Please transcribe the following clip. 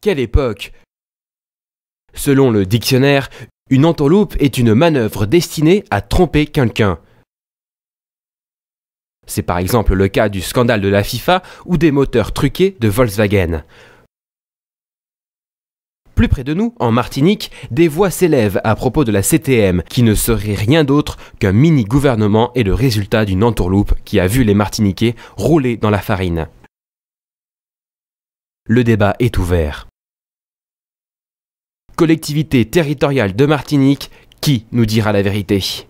Quelle époque Selon le dictionnaire, une entourloupe est une manœuvre destinée à tromper quelqu'un. C'est par exemple le cas du scandale de la FIFA ou des moteurs truqués de Volkswagen. Plus près de nous, en Martinique, des voix s'élèvent à propos de la CTM, qui ne serait rien d'autre qu'un mini-gouvernement et le résultat d'une entourloupe qui a vu les Martiniquais rouler dans la farine. Le débat est ouvert. Collectivité territoriale de Martinique, qui nous dira la vérité